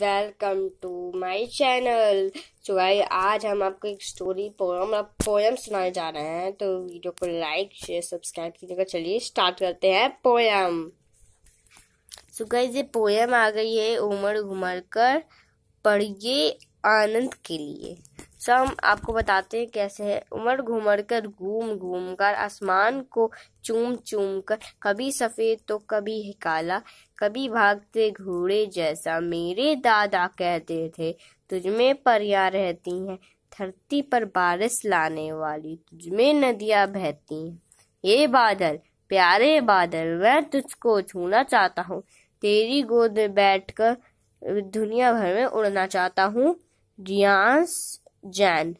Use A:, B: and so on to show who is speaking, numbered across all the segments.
A: welcome to my channel so भाई आज हम आपको एक स्टोरी पोएम पोएम सुनाने जा रहे हैं तो वीडियो को लाइक शेयर सब्सक्राइब कीजिएगा चलिए स्टार्ट करते हैं पोएम सो गाइस ये पोएम आ गई है उमर घुमर कर पढ़िए आनंद के लिए सो हम आपको बताते हैं कैसे है उमड़ घूमड़ कर घूम घूम कर आसमान को चूम चूम कर कभी सफ़ेद तो कभी काला कभी भागते घोड़े जैसा मेरे दादा कहते थे तुझमें परिया रहती हैं धरती पर बारिश लाने वाली तुझमें नदियाँ बहती हैं ये बादल प्यारे बादल मैं तुझको छूना चाहता हूँ तेरी गोद में बैठकर दुनिया भर में उड़ना चाहता हूँ रियांस जैन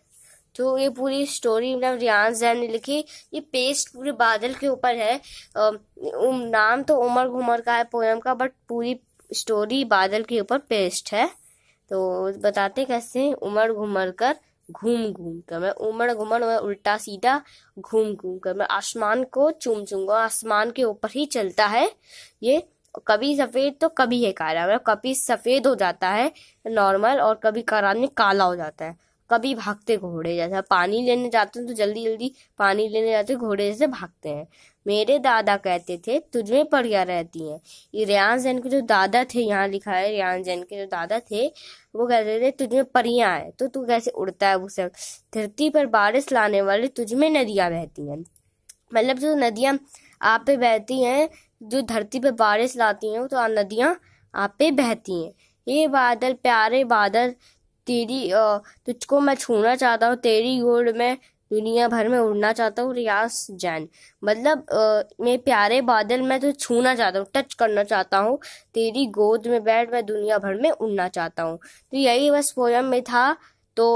A: तो ये पूरी स्टोरी मतलब रियान जैन ने लिखी ये पेस्ट पूरे बादल के ऊपर है नाम तो उमर घुमर का है पोएम का बट पूरी स्टोरी बादल के ऊपर पेस्ट है तो बताते कैसे उमर घुमर कर घूम घूम कर मैं उमड़ घुमर उल्टा सीधा घूम घूम कर मैं आसमान को चूम चूंगा आसमान के ऊपर ही चलता है ये कभी सफेद तो कभी है काला मतलब कभी सफेद हो जाता है नॉर्मल और कभी काला काला हो जाता है कभी भागते घोड़े जैसा पानी लेने जाते हैं तो जल्दी जल्दी पानी लेने जाते घोड़े जैसे भागते हैं मेरे दादा कहते थे तुझमें परियाँ रहती हैं ये रियान जैन के जो दादा थे यहाँ लिखा है रियान जैन के जो दादा थे वो कहते थे तुझमें परियाँ हैं तो तू कैसे उड़ता है वो सब धरती पर बारिश लाने वाले तुझमें नदियाँ बहती हैं मतलब जो नदियाँ आप पे बहती हैं जो धरती पर बारिश लाती हैं तो नदियाँ आप पे बहती हैं ये बादल प्यारे बादल तेरी तुझको मैं छूना चाहता हूँ तेरी गोड़ में दुनिया भर में उड़ना चाहता हूँ रियाज जैन मतलब मैं प्यारे बादल मैं तो छूना चाहता हूँ टच करना चाहता हूँ तेरी गोद में बैठ मैं दुनिया भर में उड़ना चाहता हूँ तो यही बस पोयम में था तो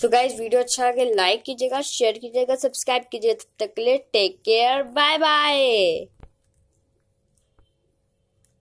A: सो गाइज वीडियो अच्छा लगे लाइक कीजिएगा शेयर कीजिएगा सब्सक्राइब कीजिएगा तब तक के लिए टेक केयर बाय बाय